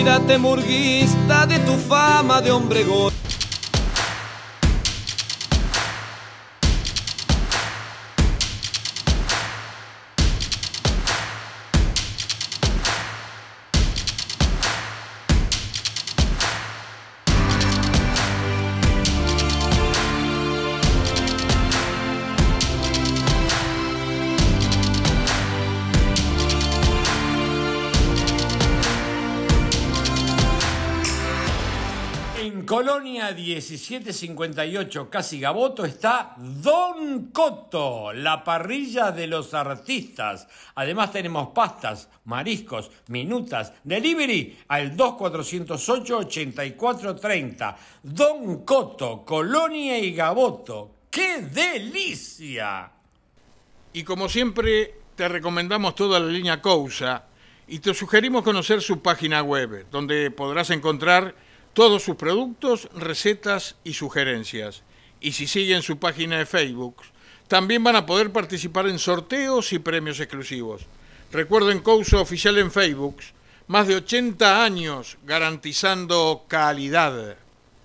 Cuídate murguista de tu fama de hombre gordo. 1758, casi Gaboto, está Don Coto, la parrilla de los artistas. Además tenemos pastas, mariscos, minutas, delivery al 2408-8430. Don Coto, Colonia y Gaboto. ¡Qué delicia! Y como siempre, te recomendamos toda la línea Cousa y te sugerimos conocer su página web, donde podrás encontrar todos sus productos, recetas y sugerencias. Y si siguen su página de Facebook, también van a poder participar en sorteos y premios exclusivos. Recuerden Couso Oficial en Facebook, más de 80 años garantizando calidad.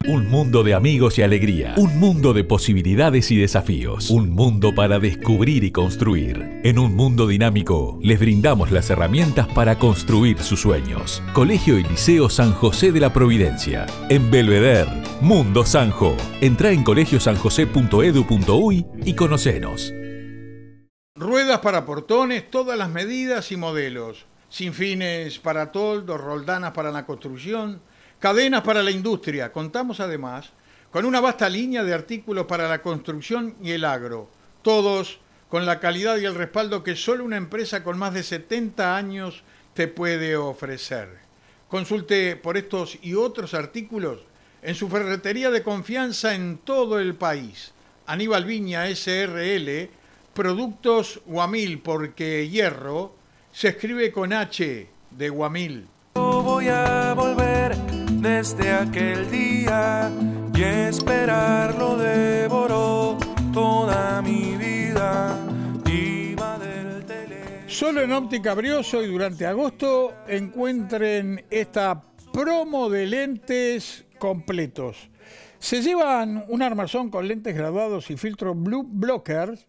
Un mundo de amigos y alegría. Un mundo de posibilidades y desafíos. Un mundo para descubrir y construir. En un mundo dinámico, les brindamos las herramientas para construir sus sueños. Colegio y Liceo San José de la Providencia. En Belvedere, Mundo Sanjo. Entra en colegiosanjosé.edu.uy y conocenos. Ruedas para portones, todas las medidas y modelos. Sin fines para toldos, roldanas para la construcción cadenas para la industria. Contamos además con una vasta línea de artículos para la construcción y el agro, todos con la calidad y el respaldo que solo una empresa con más de 70 años te puede ofrecer. Consulte por estos y otros artículos en su ferretería de confianza en todo el país. Aníbal Viña SRL, Productos Guamil, porque hierro se escribe con H de Guamil desde aquel día y esperarlo devoró toda mi vida. Iba del Tele. Solo en Óptica Brioso y durante agosto encuentren esta promo de lentes completos. Se llevan un armazón con lentes graduados y filtro Blue Blockers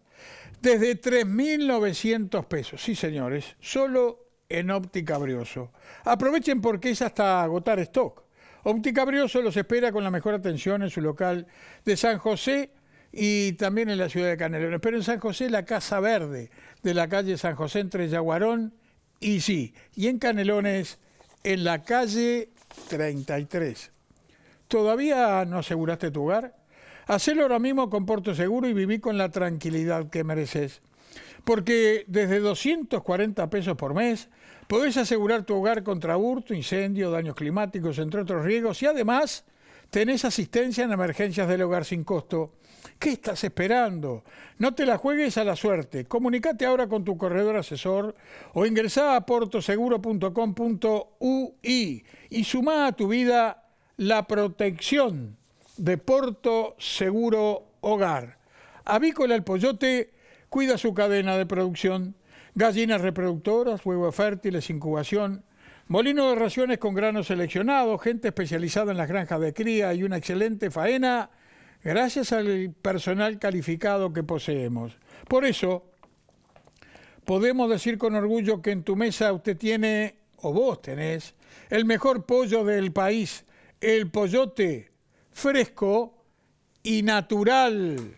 desde 3.900 pesos. Sí, señores, solo en óptica brioso. Aprovechen porque es hasta agotar stock. Óptica los espera con la mejor atención en su local de San José y también en la ciudad de Canelones. Pero en San José, la Casa Verde de la calle San José entre Yaguarón y sí. Y en Canelones, en la calle 33. ¿Todavía no aseguraste tu hogar? Hacelo ahora mismo con Porto Seguro y viví con la tranquilidad que mereces. Porque desde 240 pesos por mes Podés asegurar tu hogar contra hurto, incendio, daños climáticos, entre otros riesgos, y además tenés asistencia en emergencias del hogar sin costo. ¿Qué estás esperando? No te la juegues a la suerte. Comunicate ahora con tu corredor asesor o ingresá a portoseguro.com.ui y suma a tu vida la protección de Porto Seguro Hogar. Avícola el Poyote cuida su cadena de producción gallinas reproductoras, huevos fértiles, incubación, molino de raciones con granos seleccionados, gente especializada en las granjas de cría y una excelente faena gracias al personal calificado que poseemos. Por eso, podemos decir con orgullo que en tu mesa usted tiene, o vos tenés, el mejor pollo del país, el pollote fresco y natural.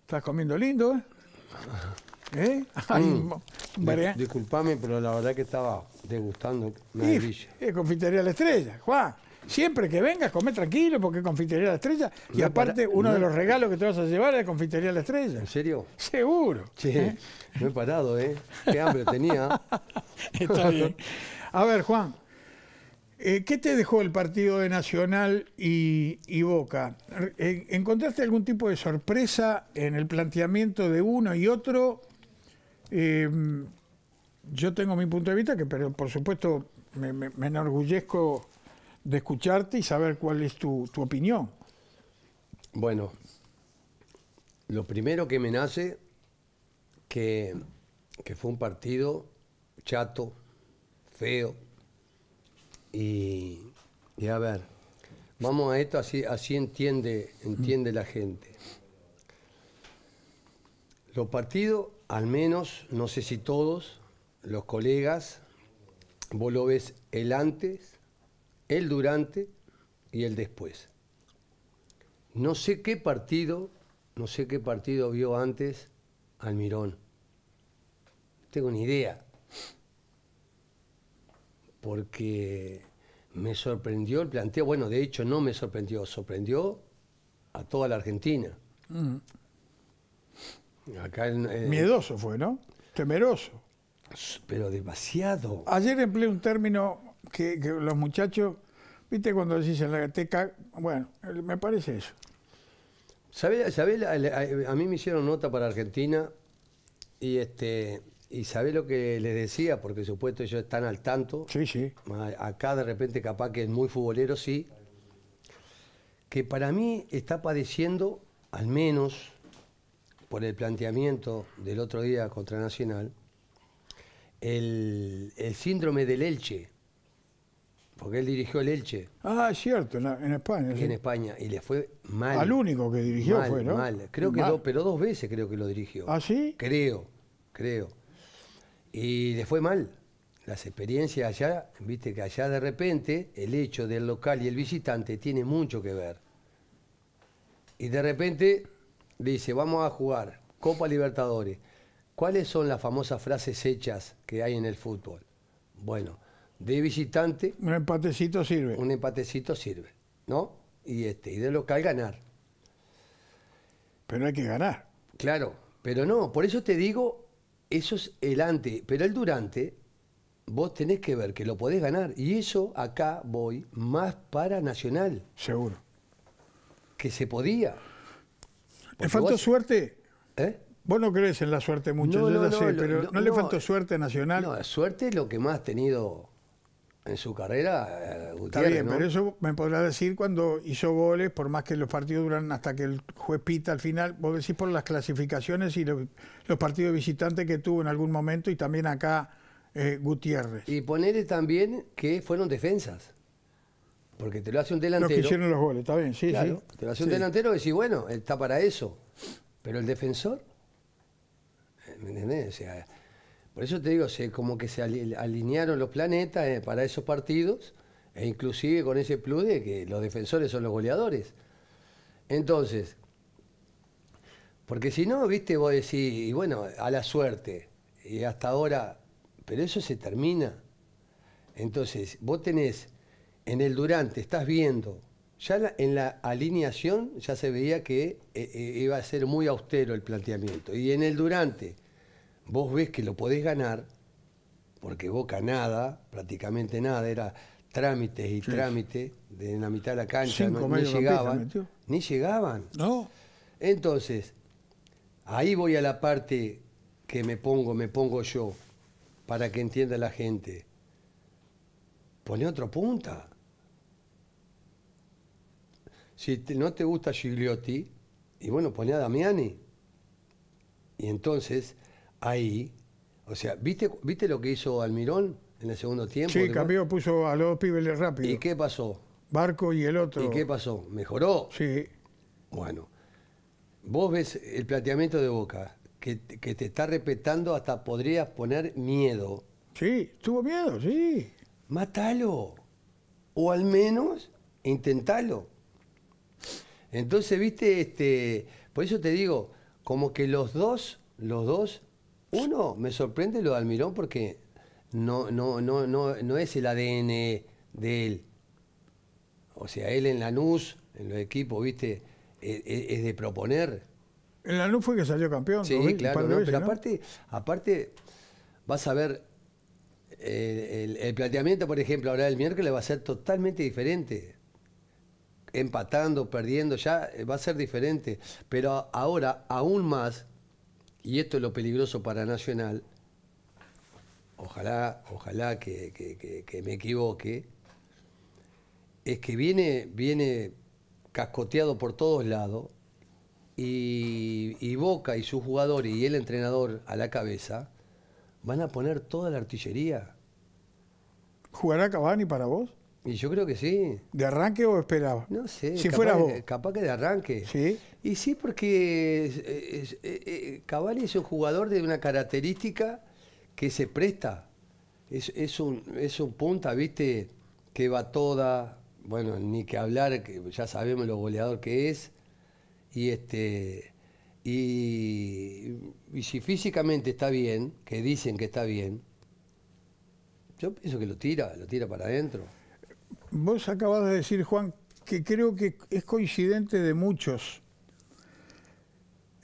¿Estás comiendo lindo? Eh? ¿Eh? Mm. Disculpame, pero la verdad que estaba degustando confitería La Estrella, Juan. Siempre que vengas, come tranquilo porque Confitería La Estrella. Y aparte, uno de los regalos que te vas a llevar es Confitería La Estrella. ¿En serio? Seguro. Sí, ¿eh? he parado, ¿eh? Qué hambre tenía. Está bien. A ver, Juan, eh, ¿Qué te dejó el partido de Nacional y, Boca? ¿Encontraste algún tipo de sorpresa en el planteamiento de uno y otro? Em, yo tengo mi punto de vista, que pero por supuesto me, enorgullezco de escucharte y saber cuál es tu, opinión. Bueno, lo primero que me nace, que, fue un partido chato, feo, y, a ver, vamos a esto, así, así entiende, entiende la gente. Los partidos al menos, no sé si todos, los colegas, vos lo ves el antes, el durante y el después. No sé qué partido, no sé qué partido vio antes Almirón. Tengo ni idea. Porque me sorprendió el planteo, bueno, de hecho no me sorprendió, sorprendió a toda la Argentina. Mm. Eh, Miedoso fue, ¿no? Temeroso. Pero demasiado. Ayer empleé un término que, los muchachos, viste cuando decís en la gateca, bueno, me parece eso. ¿Sabés? A, mí me hicieron nota para Argentina y este y sabés lo que les decía, porque supuesto ellos están al tanto. Sí, sí. Acá de repente capaz que es muy futbolero, sí. Que para mí está padeciendo, al menos, por el planteamiento del otro día contra Nacional, el, síndrome del Elche, porque él dirigió el Elche. Ah, cierto, en, España. En España, y le fue mal. Al único que dirigió fue, ¿no? Mal, creo que mal. pero dos veces creo que lo dirigió. ¿Ah, sí? Creo, creo. Y le fue mal. Las experiencias allá, viste que allá de repente el hecho del local y el visitante tiene mucho que ver. Y de repente dice, vamos a jugar Copa Libertadores. ¿Cuáles son las famosas frases hechas que hay en el fútbol? Bueno, de visitante... Un empatecito sirve. Un empatecito sirve, ¿no? Y, este, y de local ganar. Pero hay que ganar. Claro, pero no, por eso te digo, eso es el antes, pero el durante, vos tenés que ver que lo podés ganar. Y eso acá voy más para Nacional. Seguro. Que se podía. ¿Le faltó suerte? ¿Eh? Vos no crees en la suerte mucho, yo ya sé, pero ¿no, le faltó suerte Nacional? No, suerte es lo que más ha tenido en su carrera eh, Gutiérrez, Está bien, pero eso me podrá decir cuando hizo goles, por más que los partidos duran hasta que el juez pita al final, vos decís por las clasificaciones y los partidos visitantes que tuvo en algún momento y también acá eh, Gutiérrez. Y ponerle también que fueron defensas. Porque te lo hace un delantero. Los que hicieron los goles, está bien, sí, sí. Te lo hace un delantero y decís, bueno, está para eso. Pero el defensor, eh, ¿me entendés? por eso te digo, se, como que se alinearon los planetas eh, para esos partidos, e inclusive con ese plus de que los defensores son los goleadores. Entonces, porque si no, viste, vos decís, y bueno, a la suerte, y hasta ahora, pero eso se termina. Entonces, vos tenés en el durante estás viendo, ya en la alineación ya se veía que eh, eh, iba a ser muy austero el planteamiento. Y en el durante vos ves que lo podés ganar, porque Boca nada, prácticamente nada, era trámites y trámite trámites de la mitad de la cancha, ni llegaban. ni llegaban. No. Entonces, ahí voy a la parte que me pongo, me pongo yo, para que entienda la gente. Pone otro punta. Si no te gusta Gigliotti, y bueno, pone a Damiani. Y entonces, ahí, o sea, ¿viste, ¿viste lo que hizo Almirón en el segundo tiempo? Sí, cambió, puso a los pibes rápido. ¿Y qué pasó? Barco y el otro. ¿Y qué pasó? ¿Mejoró? Sí. Bueno, vos ves el planteamiento de Boca, que, que te está respetando hasta podrías poner miedo. Sí, tuvo miedo, sí. Mátalo. O al menos intentalo. Entonces, viste, este, por eso te digo, como que los dos, los dos, uno me sorprende lo de Almirón porque no, no, no, no, no es el ADN de él. O sea, él en la NUS, en los equipos, viste, e, e, es, de proponer. En la NUS fue que salió campeón. Sí, claro, pero aparte, aparte, vas a ver, el, el, planteamiento, por ejemplo, ahora el miércoles va a ser totalmente diferente empatando, perdiendo, ya eh, va a ser diferente. Pero ahora, aún más, y esto es lo peligroso para Nacional, ojalá, ojalá que, me equivoque, es que viene, viene cascoteado por todos lados y, y Boca y su jugador y el entrenador a la cabeza van a poner toda la artillería. ¿Jugará Cavani para vos? Y yo creo que sí. ¿De arranque o esperaba? No sé. Si capaz, Capaz que de arranque. Sí. Y sí, porque eh, eh, cabal es un jugador de una característica que se presta. Es, un, un punta, viste, que va toda. Bueno, ni que hablar, que ya sabemos lo goleador que es. Y este. y si físicamente está bien, que dicen que está bien, yo pienso que lo tira, lo tira para adentro. Vos acabas de decir, Juan, que creo que es coincidente de muchos.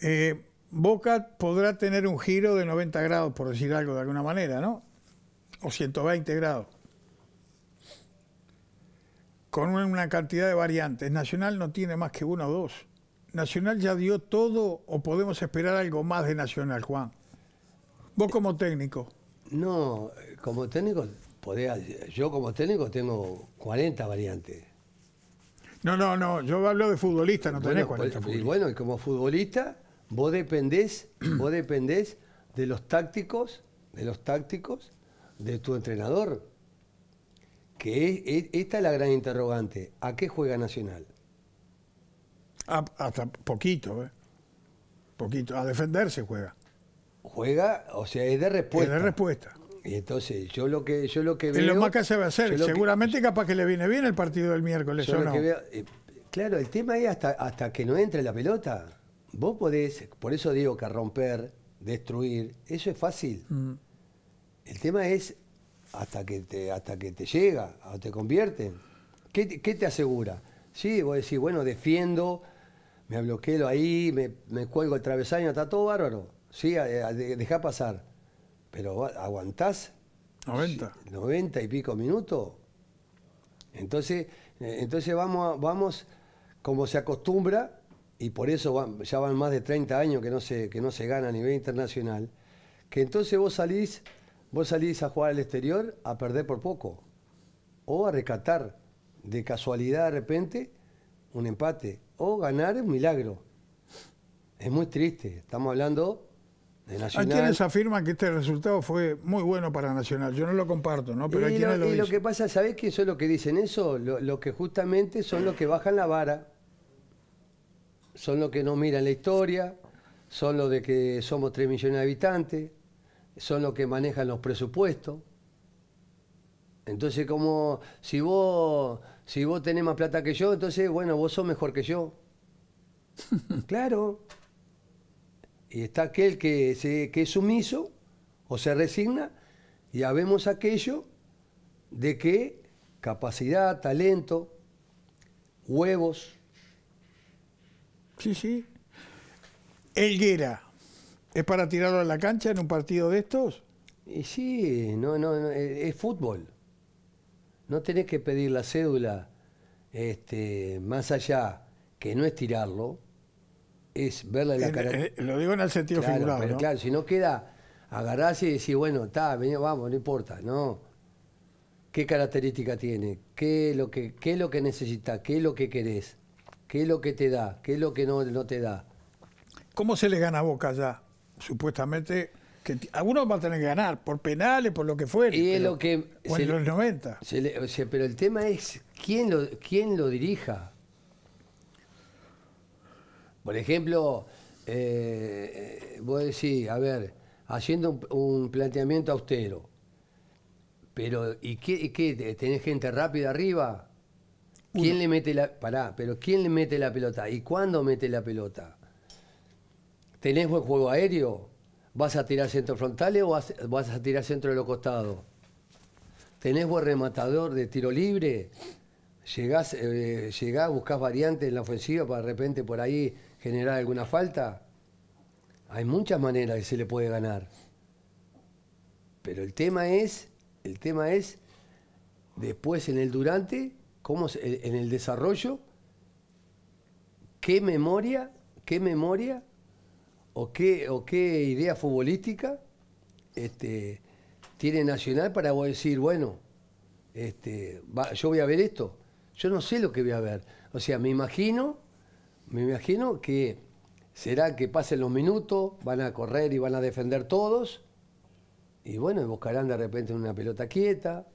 Eh, Boca podrá tener un giro de 90 grados, por decir algo de alguna manera, ¿no? O 120 grados. Con una cantidad de variantes. Nacional no tiene más que uno o dos. Nacional ya dio todo o podemos esperar algo más de Nacional, Juan. Vos como técnico. No, como técnico yo como técnico tengo 40 variantes. No, no, no, yo hablo de futbolista, no bueno, 40 pues, Y bueno, y como futbolista, vos dependés, vos dependés de los tácticos, de los tácticos, de tu entrenador. Que esta es la gran interrogante. ¿A qué juega Nacional? Ah, hasta poquito, eh. Poquito. A defenderse juega. Juega, o sea, es de respuesta. Es de respuesta. Y entonces, yo lo que, yo lo que veo. lo más que se va a hacer. Seguramente capaz que le viene bien el partido del miércoles, eh, claro, el tema es hasta, hasta que no entre la pelota. Vos podés, por eso digo que romper, destruir, eso es fácil. Mm. El tema es hasta que te, hasta que te llega, o te convierte, ¿Qué, ¿Qué, te asegura? Sí, vos decís, bueno, defiendo, me bloqueo ahí, me, me cuelgo el travesaño, está todo bárbaro. Sí, deja pasar pero aguantás 90. y pico minutos. Entonces, eh, entonces vamos, vamos como se acostumbra, y por eso ya van más de 30 años que no, se, que no se gana a nivel internacional, que entonces vos salís, vos salís a jugar al exterior a perder por poco, o a rescatar de casualidad de repente un empate, o ganar es un milagro. Es muy triste, estamos hablando hay ah, quienes afirman que este resultado fue muy bueno para Nacional. Yo no lo comparto, ¿no? Pero y lo, lo, lo que pasa, ¿sabés qué son los que dicen eso? Los que justamente son los que bajan la vara, son los que no miran la historia, son los de que somos 3 millones de habitantes, son los que manejan los presupuestos. Entonces, como si vos, si vos tenés más plata que yo, entonces, bueno, vos sos mejor que yo. claro. Y está aquel que, se, es sumiso o se resigna, y habemos aquello de que capacidad, talento, huevos. Sí, sí. Elguera, ¿es para tirarlo a la cancha en un partido de estos? Y sí, no, no, es, fútbol. No tenés que pedir la cédula este, más allá que no es tirarlo, es verle la cara. Eh, lo digo en el sentido figurado. Claro, si no queda agarrarse y decir, bueno, está, vamos, no importa, no. ¿Qué característica tiene? ¿Qué es lo que, qué lo que necesita ¿Qué es lo que querés? ¿Qué es lo que te da? ¿Qué es lo que no, no te da? ¿Cómo se le gana a Boca ya? Supuestamente que algunos van a tener que ganar por penales, por lo que fuere. Y lo que o en los 90. pero el tema es quién lo quién lo dirija. Por ejemplo, eh, voy a decir, a ver, haciendo un, planteamiento austero, pero ¿y qué, tenés gente rápida arriba? ¿Quién le mete la pero quién le mete la pelota y cuándo mete la pelota? ¿Tenés buen juego aéreo? ¿Vas a tirar centro frontal o vas, a tirar centro de los costados? ¿Tenés buen rematador de tiro libre? llegás, eh, llegás, buscás variantes en la ofensiva para de repente por ahí generar alguna falta, hay muchas maneras que se le puede ganar. Pero el tema es, el tema es después en el durante, cómo en el desarrollo, qué memoria, qué memoria o qué, o qué idea futbolística este, tiene Nacional para decir, bueno, este, yo voy a ver esto. Yo no sé lo que voy a ver. O sea, me imagino me imagino que será que pasen los minutos, van a correr y van a defender todos, y bueno, buscarán de repente una pelota quieta,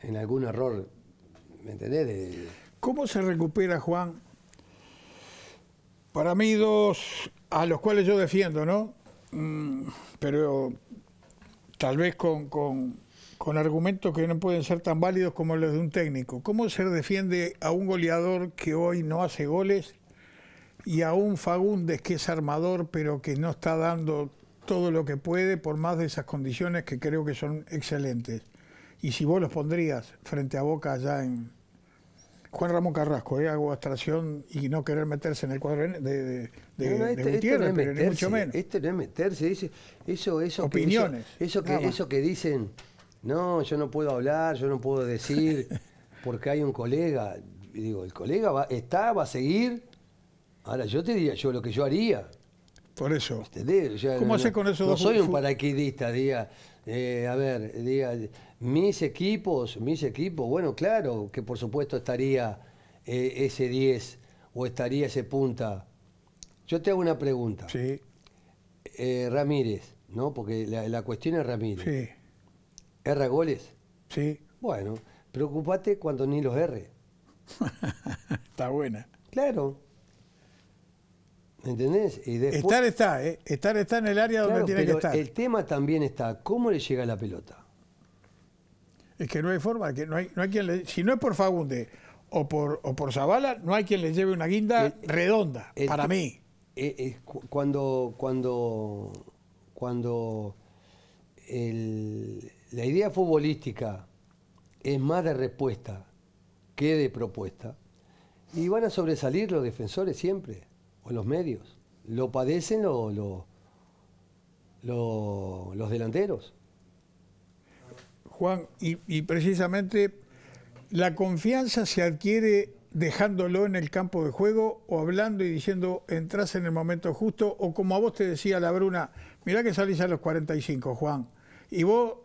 en algún error, ¿me entendés? ¿Cómo se recupera, Juan? Para mí dos, a los cuales yo defiendo, ¿no? Mm, pero tal vez con con argumentos que no pueden ser tan válidos como los de un técnico. ¿Cómo se defiende a un goleador que hoy no hace goles y a un Fagundes que es armador pero que no está dando todo lo que puede por más de esas condiciones que creo que son excelentes? Y si vos los pondrías frente a Boca allá en Juan Ramón Carrasco, ¿eh? hago abstracción y no querer meterse en el cuadro de, este, Gutiérrez, este no meterse, pero ni mucho menos. Este no es meterse, eso, Opiniones. que, eso que dicen no, yo no puedo hablar, yo no puedo decir, porque hay un colega. digo, el colega va, está, va a seguir. Ahora, yo te diría, yo lo que yo haría. Por eso. ¿Cómo no, con eso? No soy un paraquidista, diga. Eh, a ver, diga, mis equipos, mis equipos, bueno, claro, que por supuesto estaría eh, ese 10 o estaría ese punta. Yo te hago una pregunta. Sí. Eh, Ramírez, ¿no? Porque la, la cuestión es Ramírez. Sí. ¿Erra goles? Sí. Bueno, preocupate cuando ni los erre. está buena. Claro. ¿Me entendés? Estar está, eh. Estar está en el área donde tiene que estar. El tema también está, ¿cómo le llega la pelota? Es que no hay forma, que no hay, no hay quien le... Si no es por Fagunde o por, o por no hay quien le lleve una guinda redonda, para mí. Eh, eh, cuando, cuando, cuando el la idea futbolística es más de respuesta que de propuesta, y van a sobresalir los defensores siempre, o los medios. Lo padecen lo, los delanteros. Juan, y, precisamente la confianza se adquiere dejándolo en el campo de juego o hablando y diciendo entras en el momento justo o como a vos te decía la Bruna, mirá que salís a los 45, Juan, y vos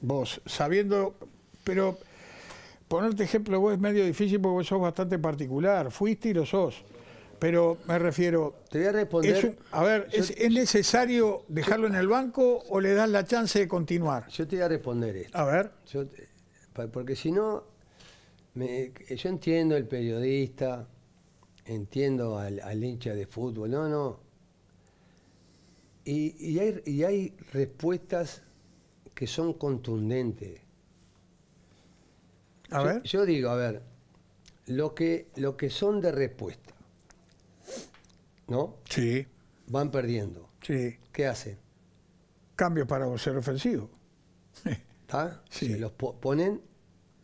vos, sabiendo, pero ponerte ejemplo vos es medio difícil porque vos sos bastante particular, fuiste y lo sos. Pero me refiero. Te voy a responder. a ver, ¿es, necesario dejarlo en el banco o le das la chance de continuar? Yo te voy a responder esto. A ver. porque si no, yo entiendo el periodista, entiendo al, hincha de fútbol, no, no. Y, y, hay, y hay respuestas que son contundentes. A ver. Yo, digo, a ver, lo que, lo que son de respuesta, ¿no? Sí. Van perdiendo. Sí. ¿Qué hacen? Cambio para ser ofensivo. ¿Está? Sí. los ponen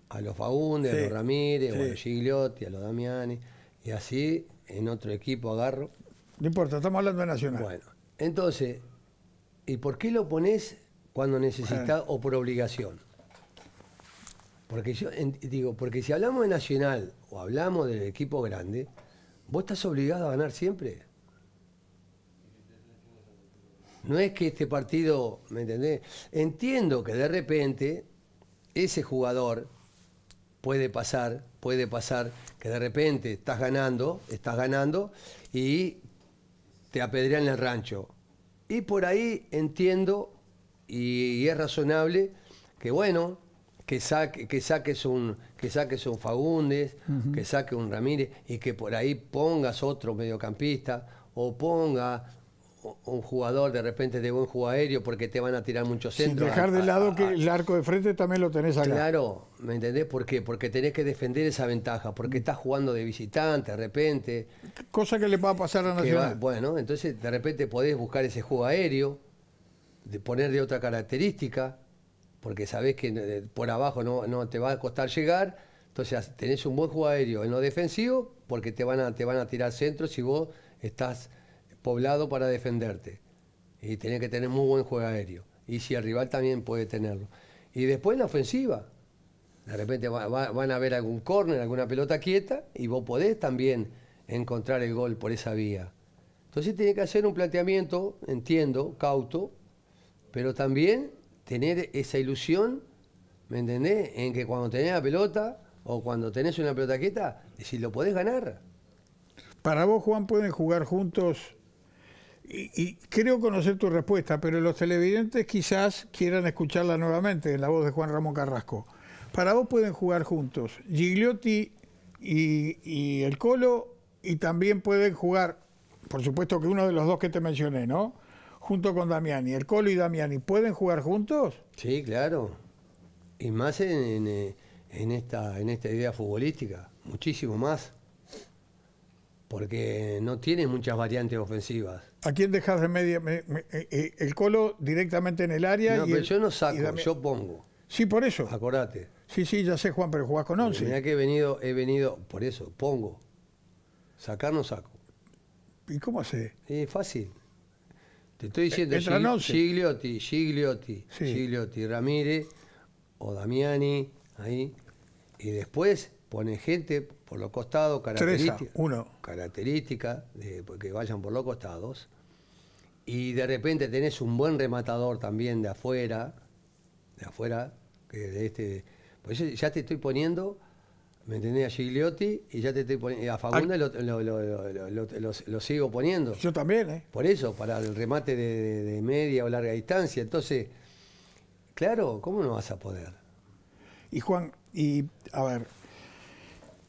a los Fagundes, a los Ramírez, a los Gigliotti, a los Damiani, y así en otro equipo agarro. No importa, estamos hablando de Nacional. Bueno, entonces, ¿y por qué lo pones cuando necesita o por obligación. Porque yo digo, porque si hablamos de Nacional o hablamos del equipo grande, vos estás obligado a ganar siempre. No es que este partido, ¿me entendés? Entiendo que de repente ese jugador puede pasar, puede pasar, que de repente estás ganando, estás ganando y te apedrean el rancho. Y por ahí entiendo y, es razonable que, bueno, que, saque, que, saques un, que saques un Fagundes, que saque un Ramírez y que por ahí pongas otro mediocampista o ponga un jugador de repente de buen juego aéreo porque te van a tirar muchos centros. Sin dejar de lado que el arco de frente también lo tenés acá. Claro, ¿me entendés por qué? Porque tenés que defender esa ventaja, porque mm. estás jugando de visitante de repente. Cosa que le va a pasar a Nacional. bueno, entonces de repente podés buscar ese juego aéreo de poner de otra característica, porque sabés que eh, por abajo no, te va a costar llegar, entonces tenés un buen juego aéreo en lo defensivo, porque te van a, te van a tirar centros si vos estás poblado para defenderte. Y tenés que tener muy buen juego aéreo. Y si el rival también puede tenerlo. Y después la ofensiva. De repente van a ver algún córner, alguna pelota quieta, y vos podés también encontrar el gol por esa vía. Entonces tiene que hacer un planteamiento, entiendo, cauto, pero también tener esa ilusión, ¿me entendés? En que cuando tenés la pelota o cuando tenés una pelotaqueta, si lo podés ganar. Para vos, Juan, pueden jugar juntos. Y, creo conocer tu respuesta, pero los televidentes quizás quieran escucharla nuevamente en la voz de Juan Ramón Carrasco. Para vos pueden jugar juntos Gigliotti y el Colo, y también pueden jugar, por supuesto que uno de los dos que te mencioné, ¿no? junto con Damiani. ¿El Colo y Damiani pueden jugar juntos? Sí, claro. Y más eh, en, esta, en esta idea futbolística, muchísimo más. Porque no tiene muchas variantes ofensivas. ¿A quién dejas de media? Eh, eh, el Colo directamente en el área. No, pero yo no saco, yo pongo. Sí, por eso. Acordate. Sí, sí, ya sé, Juan, pero jugás con 11. que he venido, he venido, por eso, pongo. Sacar no saco. ¿Y cómo hace? Es fácil. Te estoy e-, diciendo sigliotti Gigliotti, Ramírez o Damiani, ahí. Y después pone gente por los costados, características, uno. característica de pues, que vayan por los costados. Y de repente tenés un buen rematador también de afuera, de afuera, que de este. pues ya te estoy poniendo ¿Me entendés? A Gigliotti y ya te estoy poniendo. A Fagunda lo, sigo poniendo. Yo también, ¿eh? Por eso, para el remate de, media o larga distancia. Entonces, claro, ¿cómo no vas a poder? Y Juan, y a ver,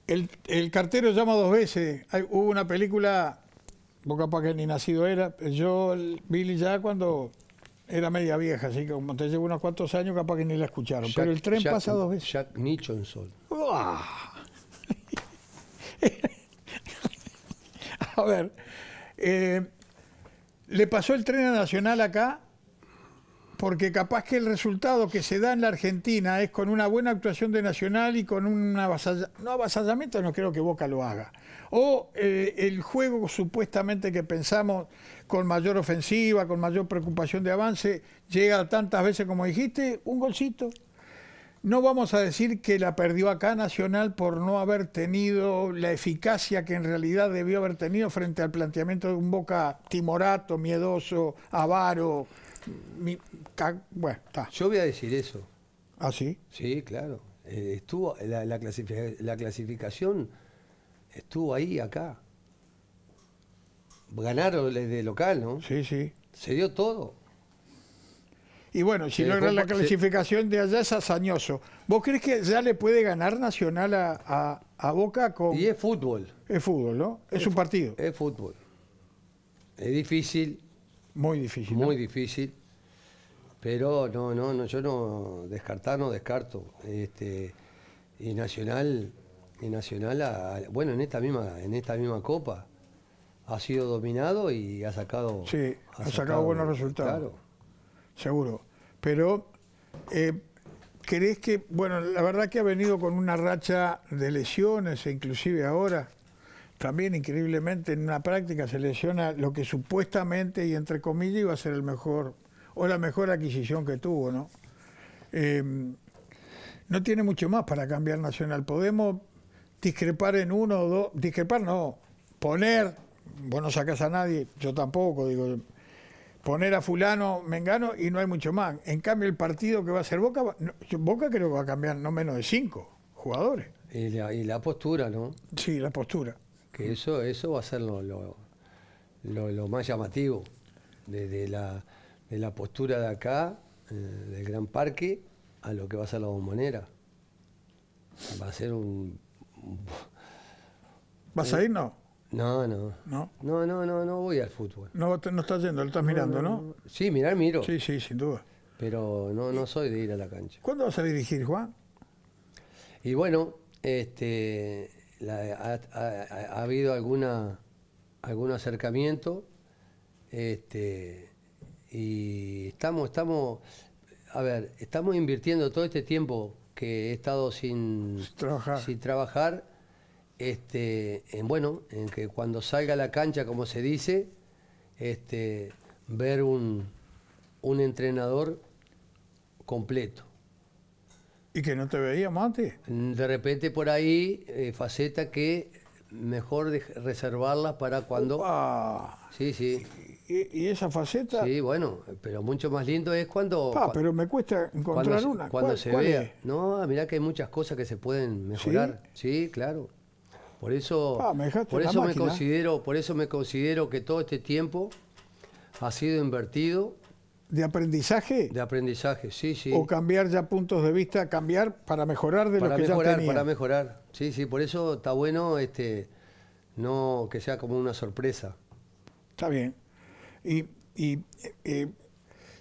el, cartero llama dos veces. hubo una película, vos capaz que ni nacido era, yo Billy ya cuando era media vieja, así que como te llevo unos cuantos años, capaz que ni la escucharon. Pero el tren pasa dos veces. Jack Nicholson. ¡Uah! a ver, eh, le pasó el tren a Nacional acá porque capaz que el resultado que se da en la Argentina es con una buena actuación de Nacional y con un avasallamiento, no avasallamiento, no creo que Boca lo haga. O eh, el juego supuestamente que pensamos con mayor ofensiva, con mayor preocupación de avance, llega tantas veces como dijiste, un golcito. No vamos a decir que la perdió acá Nacional por no haber tenido la eficacia que en realidad debió haber tenido frente al planteamiento de un Boca timorato, miedoso, avaro. bueno, está. Yo voy a decir eso. ¿Ah, sí? Sí, claro. Eh, estuvo la, la, clasificación estuvo ahí, acá. Ganaron desde local, ¿no? Sí, sí. Se dio todo. Y bueno, si eh, logra la clasificación de allá es hazañoso. ¿Vos crees que ya le puede ganar Nacional a, Boca con... Y es fútbol. Es fútbol, ¿no? Es, un partido. Es fútbol. Es difícil. Muy difícil. Muy difícil. Pero no, no, no, yo no descartar, no descarto. Este, y Nacional, y Nacional bueno, en esta misma, en esta misma copa ha sido dominado y ha sacado. Sí, ha, sacado, buenos resultados. Claro seguro. Pero, eh, ¿crees que, bueno, la verdad que ha venido con una racha de lesiones, e inclusive ahora, también increíblemente en una práctica se lesiona lo que supuestamente y entre comillas iba a ser el mejor, o la mejor adquisición que tuvo, ¿no? Em, no tiene mucho más para cambiar Nacional. Podemos discrepar en uno o dos, discrepar no, poner, vos no sacás a nadie, yo tampoco, digo, poner a fulano, mengano y no hay mucho más. En cambio, el partido que va a ser Boca, Boca creo que va a cambiar no menos de cinco jugadores. Y la, postura, ¿no? Sí, la postura. Que eso, eso va a ser lo, más llamativo de, la, postura de acá, eh, del Gran Parque, a lo que va a ser la bombonera. Va a ser un... ¿Vas a ir, no? No, no. ¿No? No, no, no, voy al fútbol. No, no estás yendo, lo estás mirando, no, Sí, mirar miro. Sí, sí, sin duda. Pero no, no soy de ir a la cancha. ¿Cuándo vas a dirigir, Juan? Y bueno, este, ha, habido alguna, algún acercamiento este, y estamos, estamos, a ver, estamos invirtiendo todo este tiempo que he estado sin sin trabajar este, en, bueno, en que cuando salga a la cancha, como se dice, este, ver un, un entrenador completo. ¿Y que no te veíamos antes? De repente por ahí, eh, faceta que mejor Reservarla para cuando... Sí, sí. ¿Y, esa faceta? Sí, bueno, pero mucho más lindo es cuando... ah pero me cuesta encontrar una. Cuando se vea. No, mirá que hay muchas cosas que se pueden mejorar. sí claro. Por eso, me, por eso me considero, por eso me considero que todo este tiempo ha sido invertido. ¿De aprendizaje? De aprendizaje, sí, sí. O cambiar ya puntos de vista, cambiar para mejorar de lo que mejorar, ya tenía. Para mejorar, sí, sí. Por eso está bueno este, no que sea como una sorpresa. Está bien. Y, y eh,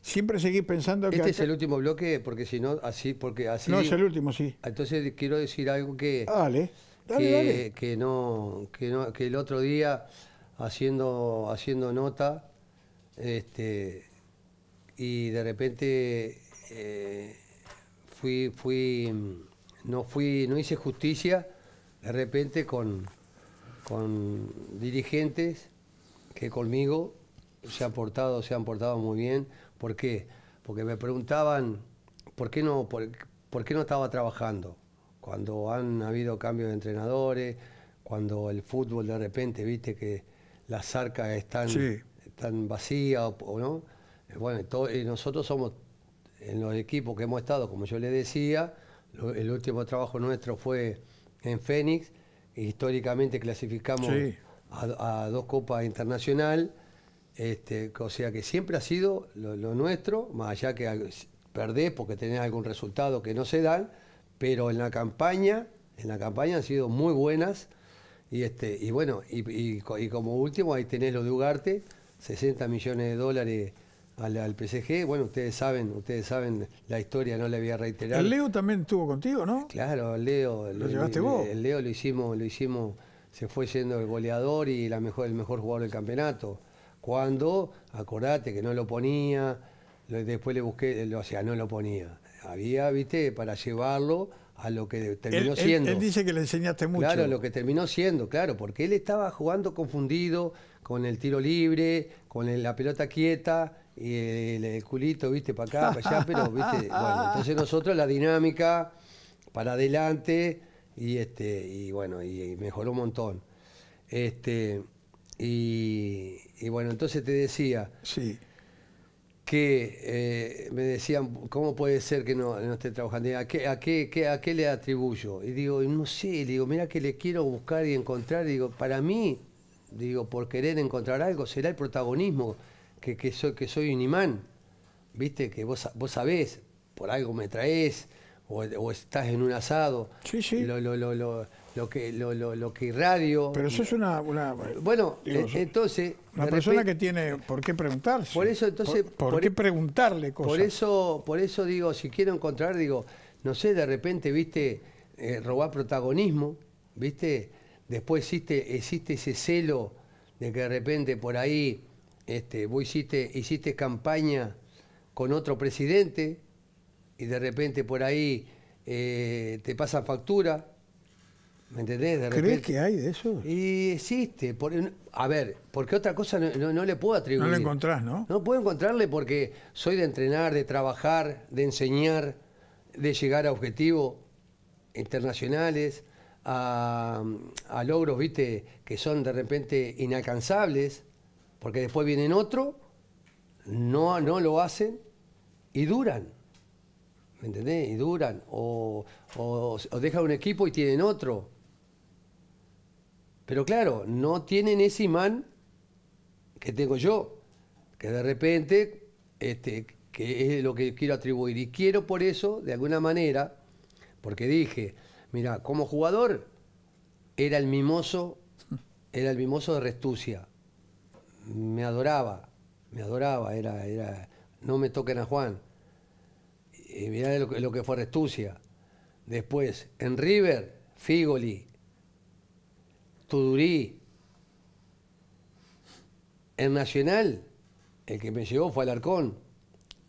siempre seguir pensando que... Este es el último bloque, porque si no, así... Porque así no, es el último, sí. Entonces quiero decir algo que... Vale. dale que, no, que, el otro día haciendo, haciendo nota este, y de repente eh, fui, fui, no fui, no hice justicia de repente con, con dirigentes que conmigo se han portado, se han portado muy bien. ¿Por qué? Porque me preguntaban por qué no, por qué no estaba trabajando cuando han habido cambios de entrenadores, cuando el fútbol de repente, viste que las arcas están, vacías, o, ¿no? Eh, bueno, y eh, nosotros somos, en los equipos que hemos estado, como yo le decía, el último trabajo nuestro fue en Fénix, históricamente clasificamos a, dos copas internacionales, este, o sea que siempre ha sido lo, nuestro, más allá que perdés porque tenés algún resultado que no se dan, pero en la campaña, en la campaña han sido muy buenas. Y, este, y bueno, y, como último, ahí tenés lo de Ugarte, 60 millones de dólares al, PCG PSG. Bueno, ustedes saben, ustedes saben la historia, no le voy a reiterar. El Leo también estuvo contigo, ¿no? Claro, el Leo. el, vos. El Leo lo hicimos, lo hicimos, se fue siendo el goleador y la mejor, el mejor jugador del campeonato. Cuando, acordate que no lo ponía, después le busqué, o sea, no lo ponía había, viste, para llevarlo a lo que terminó siendo. Él, dice que le enseñaste mucho. Claro, lo que terminó siendo, claro, porque él estaba jugando confundido con el tiro libre, con la pelota quieta, y el, culito, viste, para acá, para allá, pero, viste, bueno, entonces nosotros la dinámica para adelante y este y bueno, y, mejoró un montón. Este y, y bueno, entonces te decía, sí que eh, me decían, ¿cómo puede ser que no, esté trabajando? ¿A qué, a, qué, ¿A qué le atribuyo? Y digo, no sé, digo, mira que le quiero buscar y encontrar, digo, para mí, digo, por querer encontrar algo, será el protagonismo, que, que soy, que soy un imán, viste, que vos, vos sabés, por algo me traes, o, estás en un asado, sí, sí. Lo, lo, lo, lo que lo, que irradio. Pero eso es una, una bueno, eh, entonces una persona que tiene por qué preguntarse. Por eso entonces por, qué e- preguntarle cosas. Por eso por eso digo, si quiero encontrar digo, no sé, de repente viste eh, robar protagonismo, viste, después existe existe ese celo de que de repente por ahí este, vos hiciste hiciste campaña con otro presidente y de repente por ahí eh, te pasan factura ¿Me entendés? ¿Crees que hay de eso? Y existe. a ver, porque otra cosa no, le puedo atribuir. No lo encontrás, ¿no? No puedo encontrarle porque soy de entrenar, de trabajar, de enseñar, de llegar a objetivos internacionales, a, logros, viste, que son de repente inalcanzables, porque después vienen otro, no, no lo hacen y duran. ¿Me entendés? Y duran. O, o, o dejan un equipo y tienen otro. Pero claro, no tienen ese imán que tengo yo, que de repente, este, que es lo que quiero atribuir. Y quiero por eso, de alguna manera, porque dije, mira, como jugador era el mimoso, era el mimoso de Restucia. Me adoraba, me adoraba, era, era, no me toquen a Juan. Y mira lo, lo que fue Restucia. Después, en River, Figoli, durí en Nacional, el que me llevó fue Alarcón.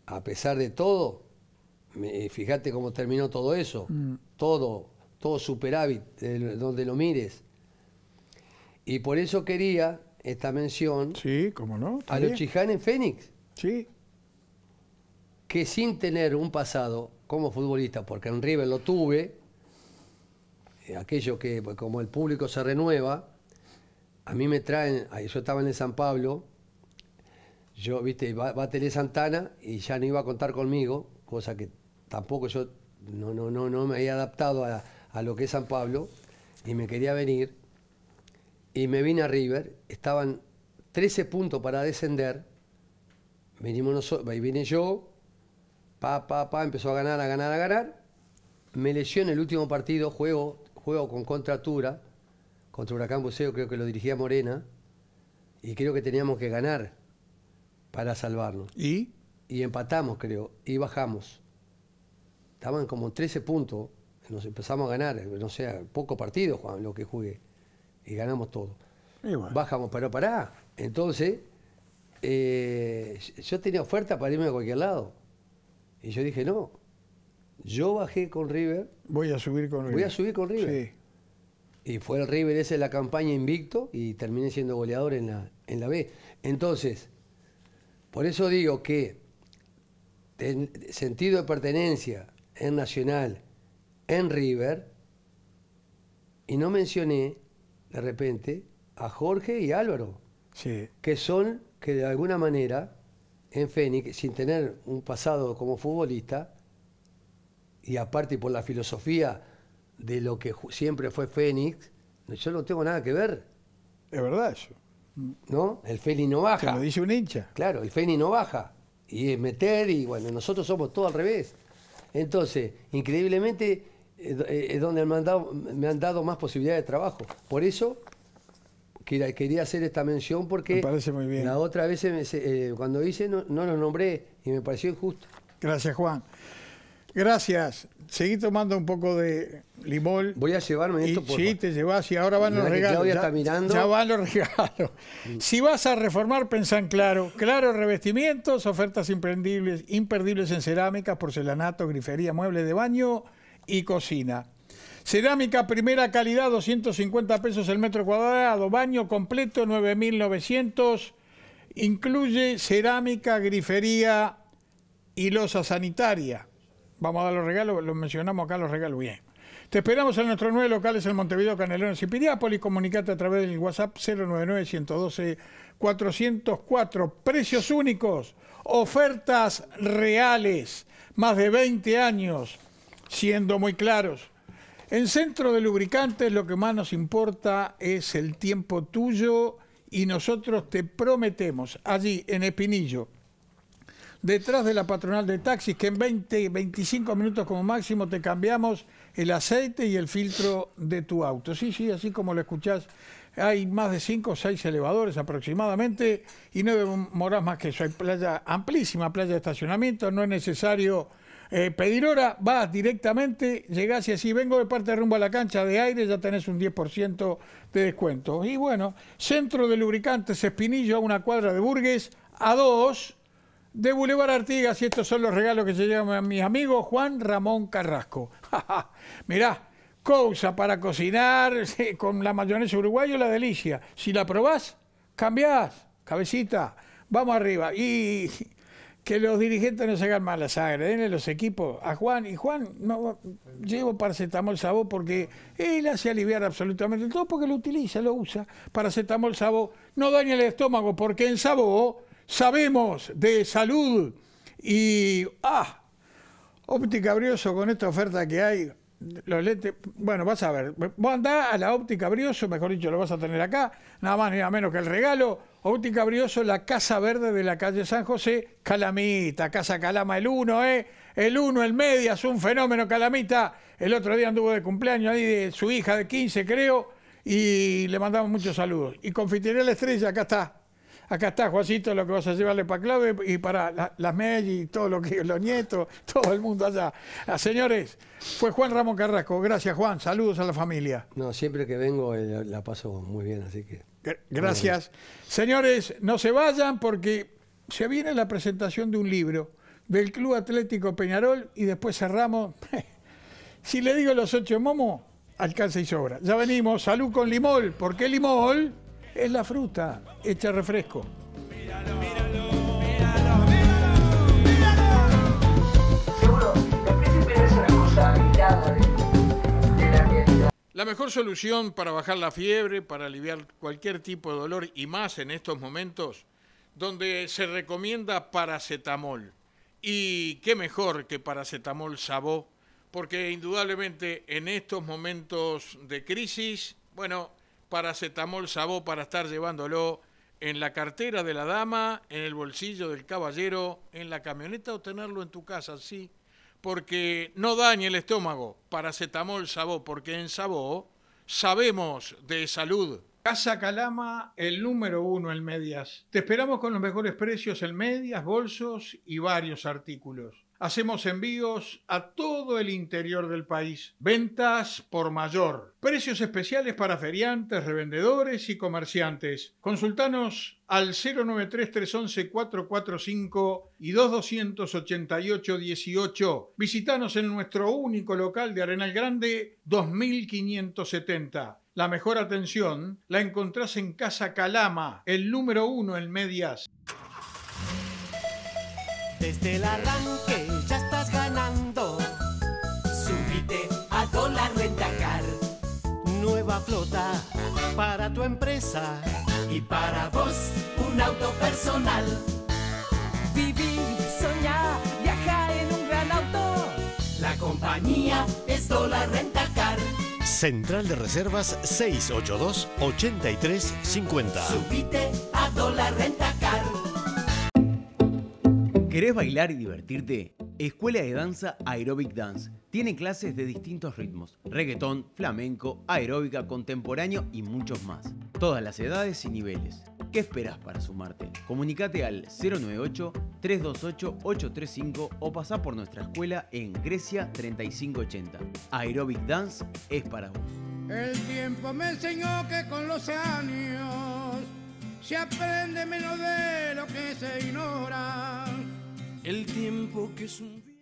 A pesar de todo, eh, fíjate cómo terminó todo eso. Mm. Todo, todo superávit, donde lo mires. Y por eso quería esta mención sí, cómo no, a los Chijanes en Fénix. Sí. Que sin tener un pasado como futbolista, porque en River lo tuve, eh, aquello que, pues, como el público se renueva, a mí me traen, ah, yo estaba en el San Pablo, yo, viste, va, Santana y ya no iba a contar conmigo, cosa que tampoco yo no, no, no, no me había adaptado a, lo que es San Pablo y me quería venir. Y me vine a River, estaban 13 puntos para descender. Venimos nosotros, vine yo, pa, pa, pa, empezó a ganar, a ganar, a ganar. Me lesioné el último partido, juego juego con contratura, contra Huracán Buceo, creo que lo dirigía Morena, y creo que teníamos que ganar para salvarnos. ¿Y? Y empatamos, creo, y bajamos. Estaban como 13 puntos, nos empezamos a ganar, no sé, poco partido, Juan, lo que jugué, y ganamos todo. Bajamos, pero pará. Entonces, eh, yo tenía oferta para irme a cualquier lado. Y yo dije, no, yo bajé con River. Voy a subir con River. Voy a subir con River. Sí. Y fue el River esa es la campaña invicto y terminé siendo goleador en la, en la B. Entonces, por eso digo que sentido de pertenencia en Nacional, en River, y no mencioné de repente a Jorge y Álvaro, sí. que son, que de alguna manera, en Fénix, sin tener un pasado como futbolista, y aparte por la filosofía de lo que siempre fue Fénix, yo no tengo nada que ver. Es verdad eso. ¿No? El Fénix no baja. lo dice un hincha. Claro, el Fénix no baja. Y es meter y bueno, nosotros somos todo al revés. Entonces, increíblemente eh, eh, es donde me han, dado, más posibilidades de trabajo. Por eso quería hacer esta mención porque la otra vez eh, cuando hice no, lo nombré y me pareció injusto. Gracias, Juan. Gracias. Seguí tomando un poco de limón. Voy a llevarme esto por Sí, te llevas y ahora van los regalos. Ya, van los regalos. Si vas a reformar, pensan Claro. Claro Revestimientos, ofertas imperdibles, imperdibles en cerámica, porcelanato, grifería, muebles de baño y cocina. Cerámica primera calidad, 250 pesos el metro cuadrado. Baño completo, 9,900. Incluye cerámica, grifería y losa sanitaria. Vamos a dar los regalos, los mencionamos acá, los regalos bien. Te esperamos en nuestros nueve locales en Montevideo, Canelones y Piriápolis. Comunicate a través del WhatsApp 099-112-404. Precios únicos, ofertas reales, más de 20 años, siendo muy claros. En centro de lubricantes lo que más nos importa es el tiempo tuyo y nosotros te prometemos allí en Espinillo detrás de la patronal de taxis, que en 20, 25 minutos como máximo te cambiamos el aceite y el filtro de tu auto. Sí, sí, así como lo escuchás, hay más de 5 o 6 elevadores aproximadamente y no demoras más que eso. Hay playa amplísima, playa de estacionamiento, no es necesario eh, pedir hora, vas directamente, llegás y así, vengo de parte de rumbo a la cancha de aire, ya tenés un 10% de descuento. Y bueno, centro de lubricantes Espinillo a una cuadra de Burgues, a dos de Boulevard Artigas y estos son los regalos que se llevan a mi amigo Juan Ramón Carrasco. Mirá, cosa para cocinar con la mayonesa uruguayo, la delicia. Si la probás, cambiás, cabecita, vamos arriba. Y que los dirigentes no se hagan la sangre, denle los equipos a Juan. Y Juan, no, llevo paracetamol Sabo porque él hace aliviar absolutamente todo porque lo utiliza, lo usa. Paracetamol Sabo, no daña el estómago porque en Sabo... Sabemos de salud y... ¡Ah! Óptica Brioso con esta oferta que hay, los lentes, bueno, vas a ver, vos andás a la óptica Brioso, mejor dicho, lo vas a tener acá, nada más ni nada menos que el regalo. Óptica Brioso, la Casa Verde de la calle San José, Calamita, Casa Calama, el 1, ¿eh? El 1, el media, es un fenómeno, Calamita. El otro día anduvo de cumpleaños ahí de su hija de 15, creo, y le mandamos muchos saludos. Y Confitería La Estrella, acá está, acá está Juancito, lo que vas a llevarle para Claudio y para las la y todo lo que, los nietos, todo el mundo allá. Ah, señores, fue Juan Ramón Carrasco. Gracias, Juan. Saludos a la familia. No, siempre que vengo eh, la paso muy bien, así que. Gracias. Señores, no se vayan porque se viene la presentación de un libro del Club Atlético Peñarol y después cerramos. si le digo los ocho momos, alcanza y sobra. Ya venimos, salud con limol. ¿Por qué limol? es la fruta hecha refresco. la mejor solución para bajar la fiebre, para aliviar cualquier tipo de dolor y más en estos momentos, donde se recomienda paracetamol. Y qué mejor que paracetamol sabó, porque indudablemente en estos momentos de crisis, bueno, paracetamol sabó para estar llevándolo en la cartera de la dama, en el bolsillo del caballero, en la camioneta o tenerlo en tu casa, sí, porque no daña el estómago. Paracetamol sabó, porque en sabó sabemos de salud. Casa Calama, el número uno en medias. Te esperamos con los mejores precios en medias, bolsos y varios artículos. Hacemos envíos a todo el interior del país. Ventas por mayor. Precios especiales para feriantes, revendedores y comerciantes. Consultanos al 093-311-445 y 2288-18. Visítanos en nuestro único local de Arenal Grande 2570. La mejor atención la encontrás en Casa Calama, el número uno en medias. Desde el arranque ya estás ganando. Súbite a Dólar Car. Nueva flota para tu empresa y para vos un auto personal. Vivir, soñar, viajar en un gran auto. La compañía es Dólar Car. Central de Reservas 682-8350. Subite a Dólar Car. ¿Querés bailar y divertirte? Escuela de Danza Aerobic Dance. Tiene clases de distintos ritmos, reggaetón, flamenco, aeróbica, contemporáneo y muchos más. Todas las edades y niveles. ¿Qué esperas para sumarte? Comunicate al 098-328-835 o pasa por nuestra escuela en Grecia 3580. Aerobic Dance es para vos. El tiempo me enseñó que con los años se aprende menos de lo que se ignora el tiempo que es un...